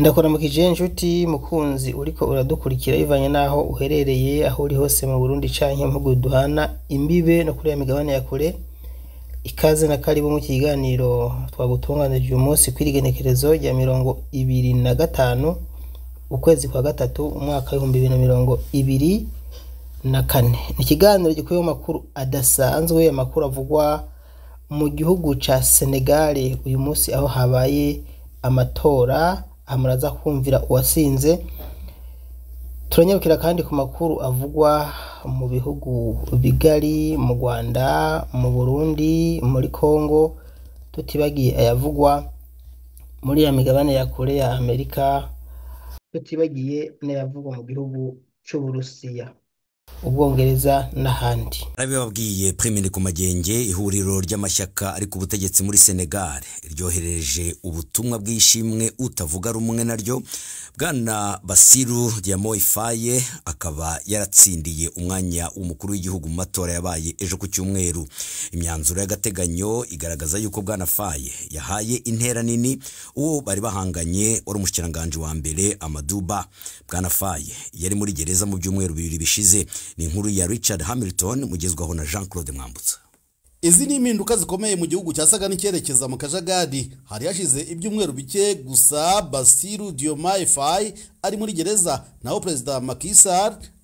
ndakuramukije inshuti mukunzi uriko uradukurikira bivanye n'aho uherereye aho uri hose mu burundi canke mu duhana imbibe no kuri ya migabane ya kure ikaze na karibu mu kiganiro twagutunganirije uyu munsi kw'irigenekerezo rya mirongo ibiri na gatanu ukwezi kwa gatatu umwaka w'ibihumbi bibiri na mirongo ibiri na kane ni ikiganiro gikuyeho amakuru adasanzwe amakuru avugwa mu gihugu cya senegale uyu munsi aho habaye amatora muraza kumvira uwasinze turanyarukira kandi ku makuru avugwa mu bihugu bigari mu rwanda mu burundi muri congo tutibagiye ayavugwa muri ya migabane ya kure ya amerika tutibagiye n'ayavugwa mu gihugu cy'uburusiya ubwongereza n'ahandi arabibabwiye ku magenge ihuriro ry'amashyaka ari ku butegetsi muri senegal ryohereje ubutumwa bw'ishimwe utavuga rumwe naryo bwana basiru yamoyifaye akaba yaratsindiye umwanya w'umukuru w'igihugu mu matora yabaye ejo ku cyumweru imyanzuro y'agateganyo igaragaza yuko bwana faye yahaye intera nini uwo bari bahanganye wari umushyiranganje wa mbere amaduba bwana faye yari muri gereza mu byumweru bibiri bishize ni inkuru ya richard hamilton mugezwaho na jean claude mwambutsa izi ni impinduka zikomeye mu gihugu cyasaga n'icyerekeza mu kajagari hari hashize ibyumweru bike gusa Basiru Diomaye Faye ari muri gereza naho perezida Macky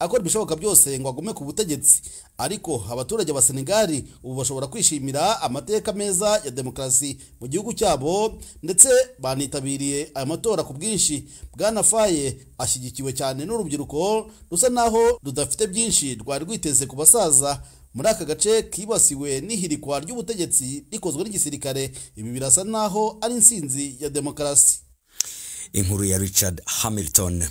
akora ibishoboka byose ngo agume ku butegetsi ariko abaturage ba Senegal ubu bashobora kwishimira amateka meza ya demokarasi mu gihugu cyabo ndetse banitabiriye aya matora ku bwinshi Bwana Faye ashyigikiwe cyane n'urubyiruko rusa naho rudafite byinshi rwari rwiteze ku basaza muri aka gace kibasiwe n'ihirikwa ry'ubutegetsi rikozwe n'igisirikare ibi birasa naho ari insinzi ya demokarasi inkuru ya richard hamilton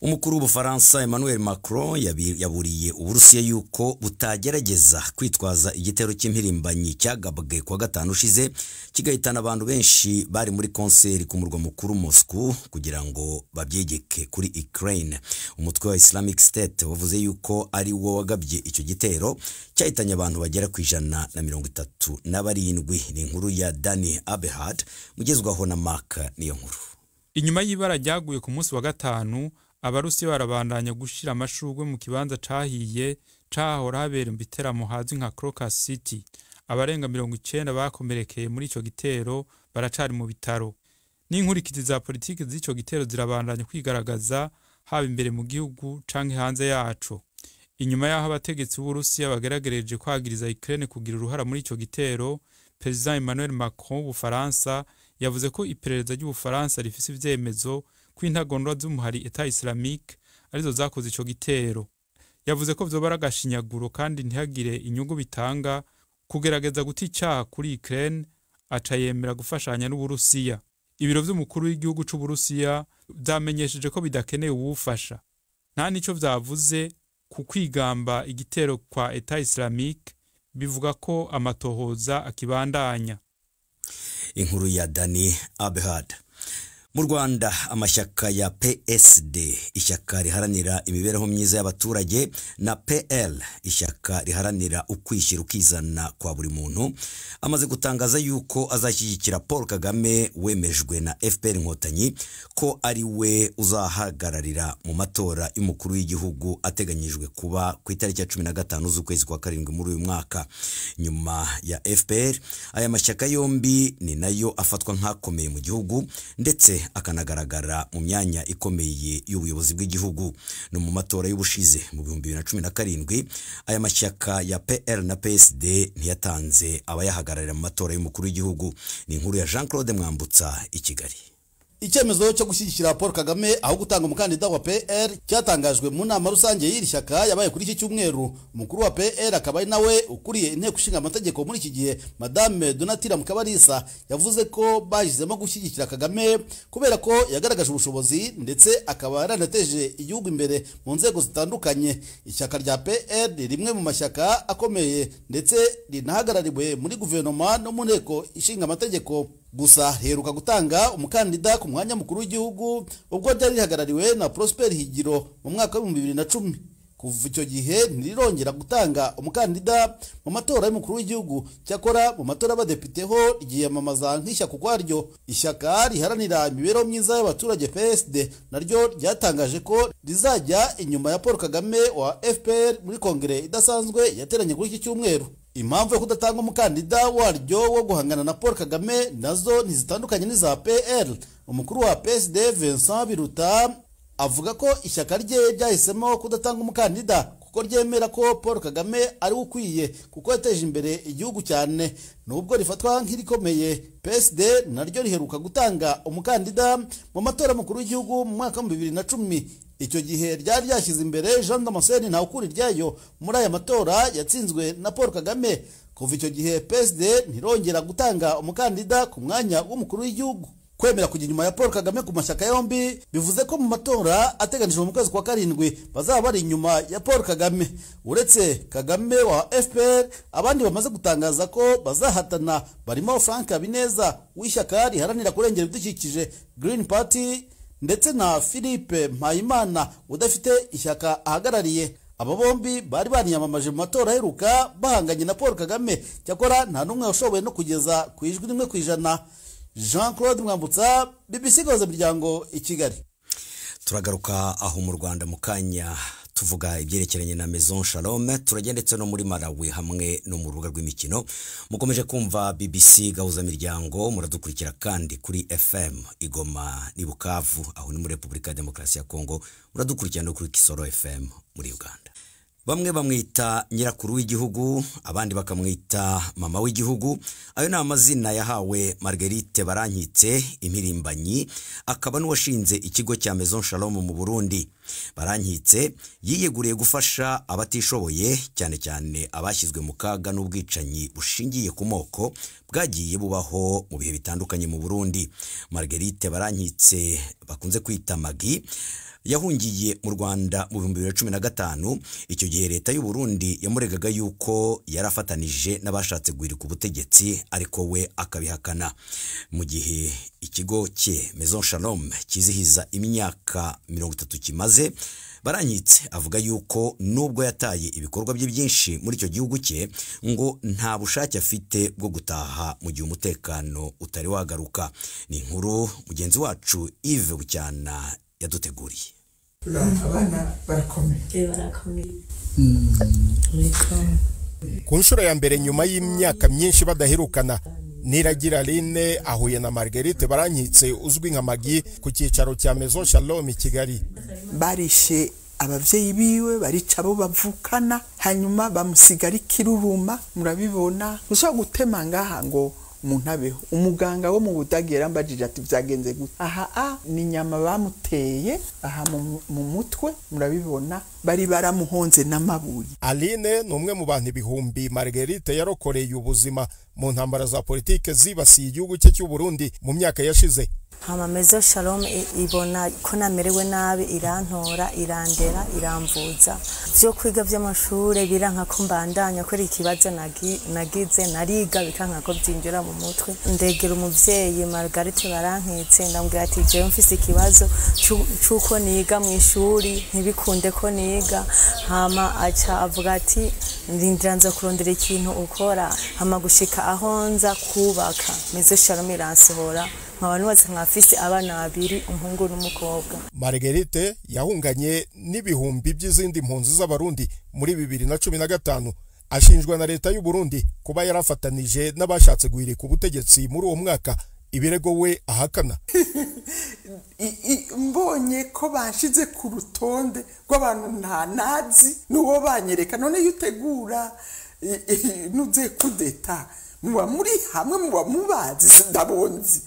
umukuru w'ubufaransa emmanuel macron yaburiye uburusiya yuko butagerageza kwitwaza igitero cy'impirimbanyi cyagabwe kuwa gatanu ushize kigahitana abantu benshi bari muri konseri ku murwa mukuru moscow kugira ngo babyegeke kuri ukraine umutwe wa islamic state wavuze yuko ari wo wagabye icyo gitero cyahitanye abantu bagera ku ijana na mirongo itatu na barindwi ni inkuru ya Danny abehad mugezwaho na mark niyo nkuru inyuma y'ibara ryaguye ku munsi wa gatanu abarusiya barabandanya gushyira amashurwe mu kibanza cahiye cahora habera ibiteramo hazwi nka crocus city abarenga mirongo icyenda bakomerekeye muri icyo gitero baracari mu bitaro n'inkurikizi za politiki z'icyo gitero zirabandanya kwigaragaza haba imbere mu gihugu canke hanze yacu inyuma y'aho abategetsi b'uburusiya bageragereje kwagiriza ukraine kugira uruhare muri icyo gitero perezida emmanuel macron w'ubufaransa yavuze ko iperereza ry'ubufaransa rifise ivyemezo ko intagondwa z'umuhari eta islamique arizo zakoze ico gitero yavuze ko vyoba ari kandi ntihagire inyungu bitanga kugerageza guta icaha kuri ukraine aca yemera gufashanya n'uburusiya ibiro vy'umukuru w'igihugu c'uburusiya vyamenyesheje ko bidakeneye uwufasha nta nico vyavuze ku kwigamba igitero kwa eta islamique bivuga ko amatohoza akibandanya inkuru ya Dani Abhad. mu rwanda amashyaka ya psd ishyaka riharanira imibereho myiza y'abaturage na pl ishyaka riharanira ukwishyira ukizana kwa buri muntu amaze gutangaza yuko azashyigikira paul kagame wemejwe na fpr inkotanyi ko ari we uzahagararira mu matora y'umukuru w'igihugu ateganyijwe kuba ku itariki ya cumi na gatanu z'ukwezi kwa karindwi muri uyu mwaka nyuma ya fpr aya mashyaka yombi ni nayo afatwa nk'akomeye mu gihugu ndetse akanagaragara mu myanya ikomeye y'ubuyobozi bw'igihugu no mu matora y'ubushize mu bihumbi bibiri na cumi na karindwi aya mashyaka ya PR na PSD ntiyatanze abayahagararira mu matora y'umukuru w'igihugu ni inkuru ya Jean Claude Mwambutsa i Kigali icyemezo cyo gushyigikira paul kagame aho gutanga umukandida wa pr cyatangajwe mu nama rusange y'iri shyaka yabaye kuri iki cyumweru umukuru wa pr akaba ari nawe ukuriye inteko ishinga amategeko muri iki gihe madame donatira mukabarisa yavuze ko bashyizemo gushyigikira kagame kubera ko yagaragaje ubushobozi ndetse akaba yaranateje igihugu imbere mu nzego zitandukanye ishyaka rya pr ni rimwe mu mashyaka akomeye ndetse rinahagarariwe muri guverinoma no mu nteko ishinga amategeko gusa heruka gutanga umukandida ku mwanya mukuru w'igihugu ubwo ryari rihagarariwe na Prosper Higiro mu mwaka w'ibihumbi bibiri na cumi kuva icyo gihe ntirongera gutanga umukandida mu matora y'umukuru w'igihugu cyakora mu matora y'abadepite ho ryiyamamaza nk'ishyaka ukwaryo ishyaka riharanira imibereho myiza y'abaturage PSD naryo ryatangaje ko rizajya inyuma ya Paul Kagame wa FPR muri kongere idasanzwe yateranye kuri iki cyumweru impamvu yo kudatanga umukandida waryo wo guhangana na paul kagame nazo ntizitandukanye n'iza pl umukuru wa psd vincent biruta avuga ko ishyaka rye ryahisemo kudatanga umukandida kuko ryemera ko paul kagame ari ukwiye kuko yateje imbere igihugu cyane nubwo rifatwa nk'irikomeye psd naryo riheruka gutanga umukandida mu matora mukuru y'igihugu mu mwaka w'ibihumbi bibiri na cumi icyo gihe ryari ryashyize imbere jean damascene ntawukuri ryayo muri aya matora yatsinzwe na paul kagame kuva icyo gihe psd ntirongera gutanga umukandida ku mwanya w'umukuru w'igihugu kwemera kujya inyuma ya paul kagame ku mashyaka yombi bivuze ko mu matora ateganijwe mu kwezi kwa karindwi bazaba bari inyuma ya paul kagame uretse kagame wa fpr abandi bamaze gutangaza ko bazahatana barimo frank habineza w'ishyaka riharanira kurengera ibidukikije green party ndetse na philippe mpayimana udafite ishyaka ahagarariye aba bombi bari baniyamamaje mu matora aheruka bahanganye na paul kagame cyakora nta n'umwe washoboye no kugeza ku ijwi rimwe ku ijana jean claude mwambutsa bibisigaza imiryango i kigali turagaruka aho mu rwanda mu kanya tuvuga ibyerekeranye na maison shalom turajya ndetse no muri malawi hamwe no mu rubuga rw'imikino mukomeje kumva bbc gahuzamiryango muradukurikira kandi kuri fm igoma ni bukavu aho ni muri repubulika ya demokarasi ya kongo muradukurikira no kuri kisoro fm muri uganda bamwe bamwita nyirakuru w'igihugu abandi bakamwita mama w'igihugu ayo ni amazina yahawe marguerite baranyitse impirimbanyi akaba n'uwashinze ikigo cya maison shalom mu burundi barankitse yiyeguriye gufasha abatishoboye cyane cyane abashyizwe mu kaga n'ubwicanyi bushingiye ku moko bwagiye bubaho mu bihe bitandukanye mu burundi marguerite baranyitse bakunze kwita magi yahungiye mu rwanda mu bihumbi bibiri na cumi na gatanu icyo gihe leta y'u Burundi yamuregaga yuko yari afatanije n'abashatse guhirika ubutegetsi ariko we akabihakana mu gihe ikigo cye Maison Shalom kizihiza imyaka mirongo itatu kimaze baranyitse avuga yuko nubwo yataye ibikorwa bye byinshi muri icyo gihugu cye ngo nta bushake afite bwo gutaha mu gihe umutekano utari wagaruka ni inkuru mugenzi wacu Yves Bucyana yaduteguriye Mm. ku nshuro ya mbere nyuma y'imyaka myinshi badaherukana Niragira Aline ahuye na Marguerite barankitse uzwi nka magi ku cyicaro cya Maison Shalom i Kigali barishe ababyeyi biwe barica abo bavukana hanyuma bamusiga ari kiruruma murabibona ushobora gutema ngaha ngo umuntu abeho umuganga wo mu budage yarambajije ati byagenze gute aha a ah, ni inyama bamuteye aha mu mutwe murabibona bari baramuhonze n'amabuye aline ni umwe mu bantu ibihumbi margarite yarokoreye ubuzima mu ntambara za politiki zibasiye igihugu cye cy'u Burundi mu myaka yashize amamezo shalom ibona ko namerewe nabi irantora irandera irambuza byo kwiga by'amashuri biranka ko mbandanya kuri ikibazo nagize nariga bikanka ko byinjira mu mutwe ndegera umubyeyi margarite baranketse ndambwira ati jewe ikibazo cy'uko niga mu ishuri ntibikunde ko niga mbega hama aca avuga ati ndindira nza kurondera ikintu ukora hama gushika aho nza kubaka meze shalom iransohora nkaba nubatse nkafise abana babiri umuhungu n'umukobwa Marguerite yahunganye n'ibihumbi by'izindi mpunzi z'abarundi muri bibiri na cumi na gatanu ashinjwa na leta y'u Burundi kuba yarafatanije n'abashatse guhirika ubutegetsi muri uwo mwaka ibirego we ahakana mbonye ko bashize ku rutonde rw'abantu nta nazi n'uwo banyereka none iyo utegura n'ubye kudeta muba muri hamwe muba mubazi ndabonzi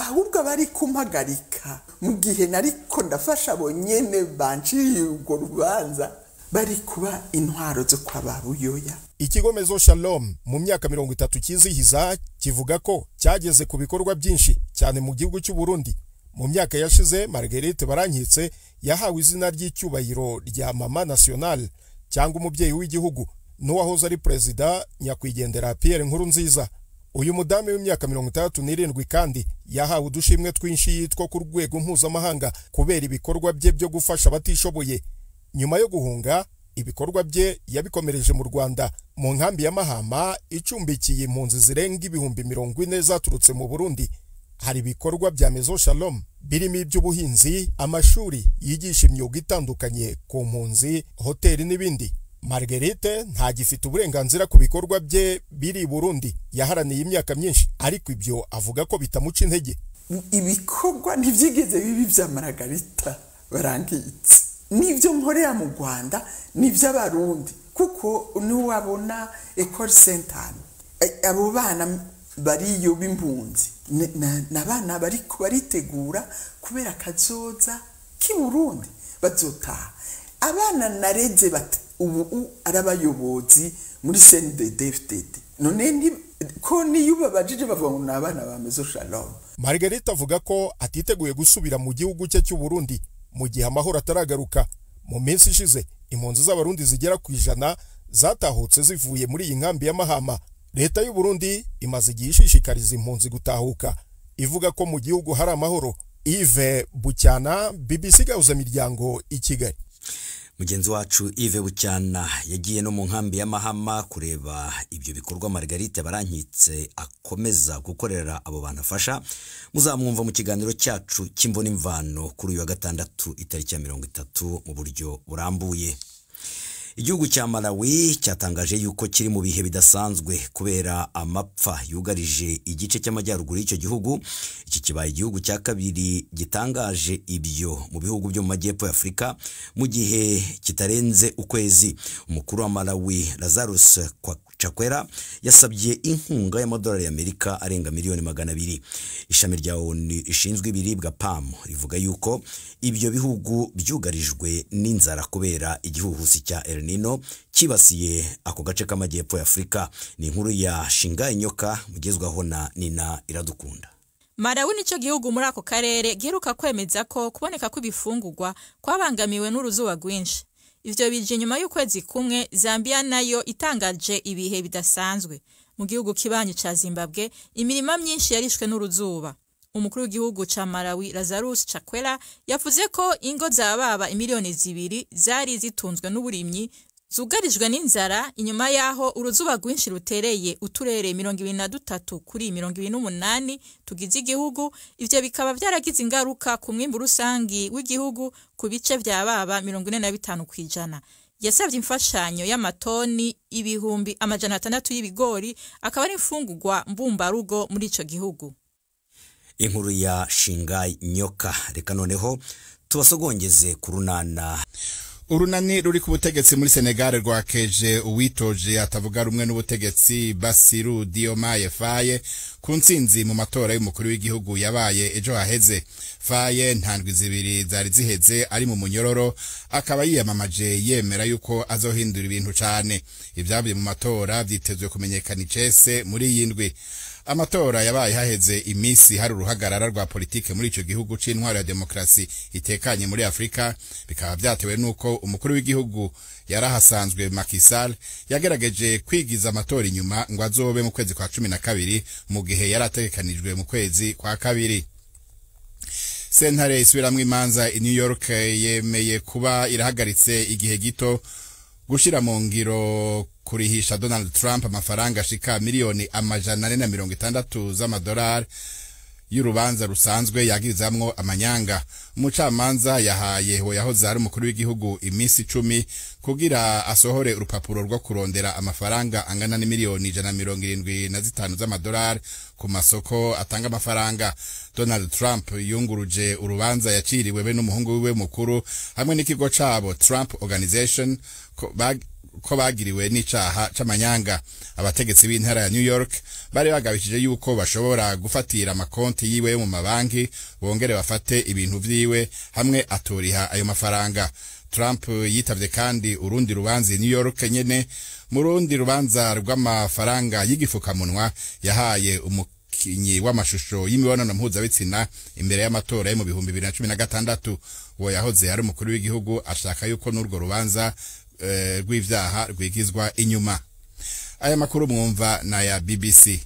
ahubwo abari kumpagarika mu gihe nariko ndafasha abo nyene banciriye urwo rubanza bari kuba intwaro zo kwa ba buyoya ikigo mezo shalom mu myaka mirongo itatu cyizihiza kivuga ko cyageze ku bikorwa byinshi cyane mu gihugu cy'u Burundi mu myaka yashize margarete barankitse yahawe izina ry'icyubahiro rya mama national cyangwa umubyeyi w'igihugu n'uwahoze ari perezida nyakwigendera Pierre Nkuru nziza uyu mudamu w'imyaka mirongo itandatu n'irindwi kandi yahawe udushimwe twinshi yitwa ku rwego mpuzamahanga kubera ibikorwa bye byo gufasha abatishoboye nyuma yo guhunga ibikorwa bye yabikomereje mu Rwanda mu nkambi ya Mahama icumbikiye impunzi zirenga ibihumbi mirongo ine zaturutse mu Burundi hari ibikorwa bya Mezo Shalom birimo iby'ubuhinzi amashuri yigisha imyuga itandukanye ku mpunzi hoteli n'ibindi Marguerite ntagifite uburenganzira ku bikorwa bye biri i Burundi yaharaniye imyaka myinshi ariko ibyo avuga ko bitamuca intege ibikorwa ntibyigeze bibi bya Margarita barangitse n'ibyo nkorera mu rwanda ni iby'abarundi kuko n’uwabona ekore sentani eh, abo bana bariyo b'impunzi ni abana bari baritegura kubera akazoza k'i burundi bazotaha abana narenze bati ubu ari abayobozi muri senidedefudede none ko niyo ubabajije bavuga ngo ni abana ba mezo shalomu avuga ko atiteguye gusubira mu gihugu cye cy'uburundi mu gihe amahoro ataragaruka mu minsi ishize impunzi z'abarundi zigera ku ijana zatahutse zivuye muri iyi nkambi y'amahama leta y'u Burundi imaze igihe ishishikariza impunzi gutahuka ivuga ko mu gihugu hari amahoro ive bucyana BBC gahuza i Kigali mugenzi wacu Yves bucyana yagiye no mu nkambi y'amahama kureba ibyo bikorwa Margarite barankitse akomeza gukorera abo bantu afasha muzamwumva mu kiganiro cyacu cy'imvo n'imvano kuri uyu wa gatandatu itariki ya mirongo itatu mu buryo burambuye igihugu cya malawi cyatangaje yuko kiri mu bihe bidasanzwe kubera amapfa yugarije igice cy'amajyaruguru y'icyo gihugu iki kibaye igihugu cya kabiri gitangaje ibyo mu bihugu byo mu majyepfo y'afurika mu gihe kitarenze ukwezi umukuru wa malawi lazarus kwa chakwera yasabye inkunga y'amadolari y'amerika arenga miliyoni magana abiri ishami rya onu rishinzwe ibiribwa pam rivuga yuko ibyo bihugu byugarijwe n'inzara kubera igihuhusi cya El kibasiye ako gace k'amajyepfo y'afurika ni inkuru ya shinga inyoka mugezwaho na nina iradukunda Malawi nicyo gihugu muri ako karere giheruka kwemeza ko kuboneka kw'ibifungurwa kwabangamiwe n'uruzuba rwinshi ivyo bije nyuma y'ukwezi kumwe Zambia nayo itangaje ibihe bidasanzwe mu gihugu kibanyi cya Zimbabwe imirima myinshi yarishwe n'uruzuba umukuru w'igihugu ca Malawi Lazarus Chakwera yavuze ko ingo za zababa imiliyoni zibiri zari zitunzwe n'uburimyi zugarijwe n'inzara inyuma y'aho uruzuba rwinshi rutereye uturere mirongo ibiri na dutatu kuri mirongo ibiri n'umunani tugize igihugu ibyo bikaba byaragize ingaruka ku mwimbu rusange w'igihugu ku bice bya baba mirongo ine na bitanu ku ijana yasabye imfashanyo y'amatoni ibihumbi amajana atandatu y'ibigori akaba ari imfungugwa mbumbarugo muri icyo gihugu inkuru ya shinga nyoka reka noneho tubasogongeze ku runana urunani ruri ku butegetsi muri senegal rwakeje uwitoje atavuga rumwe n'ubutegetsi basiru diomaye faye ku ntsinzi mu matora y'umukuru w'igihugu yabaye ejo haheze faye ntandwi ndwi zibiri zari ziheze ari mu munyororo akaba yiyamamaje yemera yuko azohindura ibintu cyane ibyavuye mu matora byitezwe kumenyekana icese muri iyi ndwi amatora yabaye haheze iminsi hari uruhagarara rwa politiki muri icyo gihugu c'intwaro ya demokarasi itekanye muri Afurika bikaba byatewe nuko umukuru w'igihugu yarahasanzwe Macky Sall yagerageje kwigiza amatora inyuma ngo azobe mu kwezi kwa cumi na kabiri mu gihe yarategekanijwe mu kwezi kwa kabiri sentare isubiramwo imanza i New York yemeye kuba irahagaritse igihe gito gushira mu ngiro kurihisha Donald Trump amafaranga ashika miliyoni amajana 460 na mirongo itandatu z'amadolari y'urubanza rusanzwe yagizamwo amanyanga umucamanza yahaye yahoze ari umukuru w'igihugu iminsi icumi kugira asohore urupapuro rwo kurondera amafaranga angana n'imiliyoni ijana na mirongo irindwi na zitanu z'amadolari ku masoko atanga amafaranga donald trump yunguruje urubanza yaciriwe be n'umuhungu wiwe mukuru hamwe n'ikigo cabo trump organization ko bagiriwe n'icaha c'amanyanga abategetsi b'intara ya New York bari bagabishije yuko bashobora gufatira amakonti yiwe yo mu mabanki bongere bafate ibintu byiwe hamwe atoriha ayo mafaranga Trump yitabye kandi urundi rubanza i New York nyene mu rundi rubanza rw'amafaranga y'igifukamunwa yahaye umu w'amashusho y'imibonano mpuzabitsina imbere y'amatora yo mu bihumbi bibiri na cumi na gatandatu uwo yahoze ari umukuru w'igihugu ashaka yuko n'urwo rubanza rw'ibyaha eh, rwigizwa inyuma aya makuru mwumva na ya bbc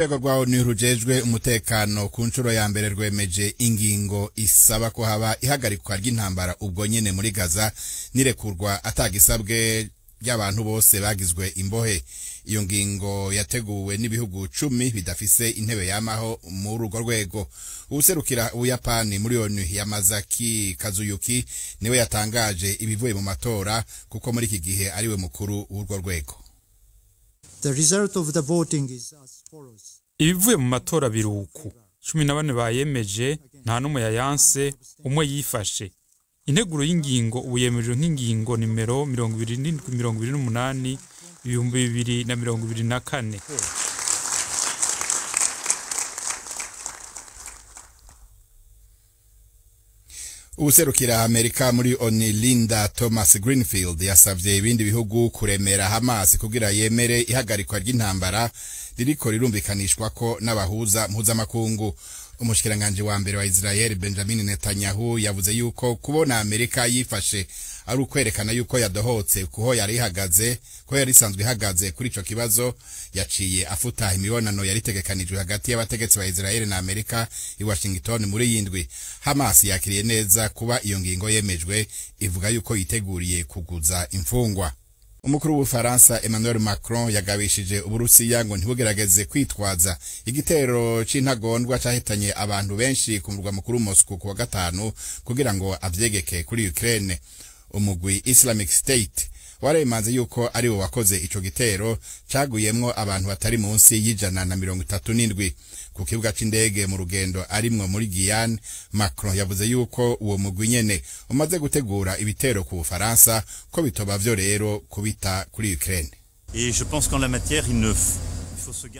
urwego rwa onu rugejwe umutekano ku nshuro ya mbere rwemeje ingingo isaba ko haba ihagarikwa ry'intambara ubwo nyine muri gaza n'irekurwa atagisabwe ry'abantu bose bagizwe imbohe iyo ngingo yateguwe n'ibihugu cumi bidafise intebe yamaho muri urwo rwego uwuserukira ubuyapani miliyoni yamazaki kazuyuki niwe yatangaje ibivuye mu matora kuko muri iki gihe ariwe mukuru w'urwo rwego ibivuye mu matora biruku cumi na bane bayemeje nta n'umwe yayanse umwe yifashe integuro y'ingingo ubu yemerejwe nk'ingingo nimero mirongo irindwi mirongo irindwi n'umunani ibihumbi bibiri na mirongo ibiri na kane ubuserukira amerika muri oni linda thomas greenfield yasabye ibindi bihugu kuremera hamas kugira yemere ihagarikwa ry'intambara ririko rirumvikanishwa ko n'abahuza mpuzamakungu umushikiranganji wa mbere wa israel benjamin netanyahu yavuze yuko kubona amerika yifashe ari ukwerekana yuko yadohotse kuho yari ihagaze ko yari isanzwe ihagaze kuri icyo kibazo yaciye afuta imibonano yari itegekanijwe hagati y'abategetsi ba israel na amerika i washington muri yindwi hamas yakiriye neza kuba iyo ngingo yemejwe ivuga yuko yiteguriye kuguza imfungwa umukuru w'ubufaransa emmanuel macron yagabishije uburusiya ngo ntibugerageze kwitwaza igitero c'intagondwa cyahitanye abantu benshi ku murwa mukuru moscou ku wa gatanu kugira ngo avyegeke kuri ukraine umugwi Islamic State waremanze yuko ari bo wakoze ico gitero caguyemwo abantu batari munsi y'ijana na mirongo itatu n'indwi ku kibuga cy’indege mu rugendo arimwo muri Guyane Macron yavuze yuko uwo mugwi nyene umaze gutegura ibitero ku Bufaransa ko bitoba byo rero kubita kuri Ukraine je pense la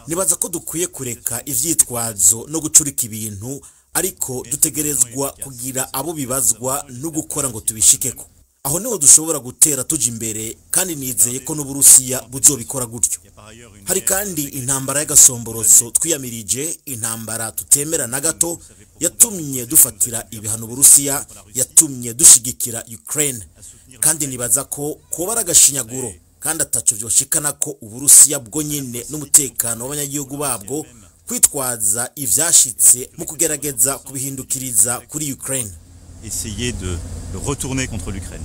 nibaza ko dukwiye kureka ibyitwazo no gucurika ibintu ariko dutegerezwa kugira abo bibazwa no gukora ngo tubishikeko aho niho dushobora gutera tujya imbere kandi nizeye ko n'uburusiya buzobikora gutyo hari kandi intambara y'agasomboroso twiyamirije intambara tutemera na gato yatumye dufatira ibihano burusiya yatumye dushyigikira Ukraine kandi nibaza ko kuba ari agashinyaguro kandi atacu byoshikana ko uburusiya bwo nyine n'umutekano w'abanyagihugu babwo kwitwaza ibyashyitse mu kugerageza kubihindukiriza kuri Ukraine essayer de retourner contre l'Ukraine.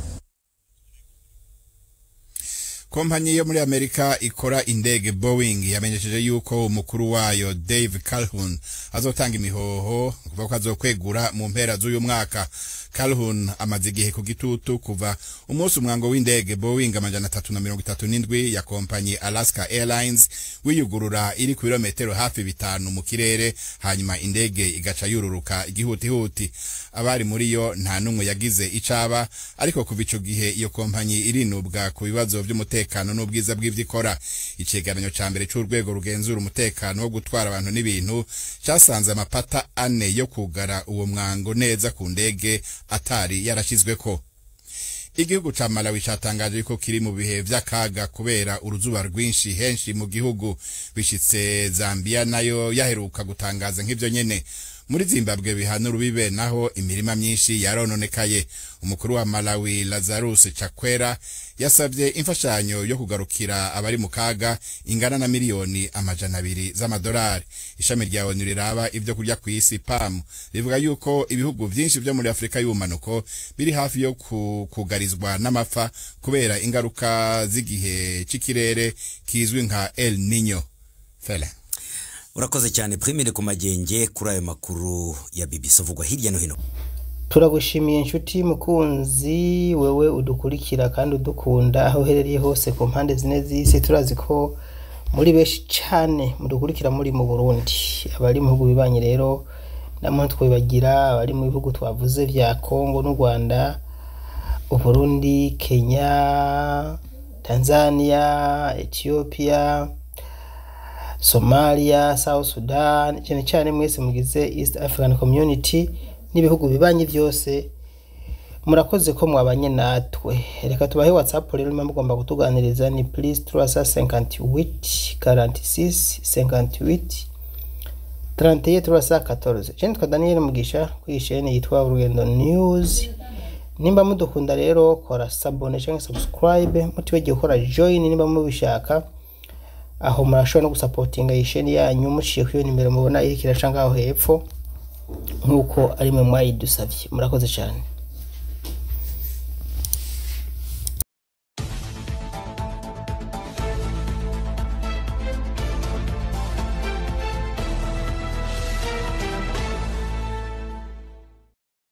kompanyi yo muri amerika ikora indege boeing yamenyesheje yuko umukuru wayo dave calhoun azotanga imihoho kuva ko azokwegura mu mpera z'uyu mwaka Calhoun amaze igihe ku gitutu kuva umunsi umwango w'indege Boeing amajana atatu na mirongo itatu n'indwi ya kompanyi Alaska Airlines wiyugurura iri ku birometero hafi bitanu mu kirere hanyuma indege igaca yururuka igihutihuti abari muri yo nta n'umwe yagize icaba ariko kuva icyo gihe iyo kompanyi irinubwa ku bibazo by'umutekano n'ubwiza bw'ivyo ikora icegeranyo ca mbere cy'urwego rugenzura umutekano wo gutwara abantu n'ibintu cyasanze amapata ane yo kugara uwo mwango neza ku ndege atari yarashyizwe ko igihugu ca Malawi catangaje yuko kiri mu bihe byakaga kubera uruzuba rwinshi henshi mu gihugu bishitse Zambia nayo yaheruka gutangaza nk'ivyo nyene muri zimbabwe bihana urubibe naho imirima myinshi yarononekaye umukuru wa malawi lazarus chakwera yasabye imfashanyo yo kugarukira abari mu kaga ingana na miliyoni amajana abiri z'amadolari ishami rya onu riraba ibyo kurya ku isi pam rivuga yuko ibihugu byinshi byo muri afurika y'ubumanuko biri hafi yo kugarizwa n'amapfa kubera ingaruka z'igihe cy'ikirere kizwi nka el ninyo fela urakoze cyane primire ku magenge kuri ayo makuru ya bibisi avugwa hirya no hino turagushimiye inshuti mukunzi wewe udukurikira kandi udukunda aho uherereye hose ku mpande zine z'isi turazi ko muri benshi cyane mudukurikira muri mu burundi abari mu bihugu bibanyi rero namwe twibagira abari mu bihugu twavuze bya kongo n'u rwanda uburundi kenya tanzania etiyopiya Somalia South Sudan cyane cyane mwese mugize East African Community n'ibihugu bibanyi byose murakoze ko mwabanye natwe reka tubahe whatsapp rero niba mugomba kutuganiriza ni plus 358 46 58 31 314 Jean twa Daniel Mugisha kuri yitwa Urugendo News nimba mudukunda rero kora sabone cyangwa subscribe mutiwegeye gukora join nimba mubishaka aho murashobora no gusapotinga isheni yanyu mushiye kuri iyo nimero mubona iri kiracanga aho hepfo nk'uko ari mwe mwayidusabye murakoze cyane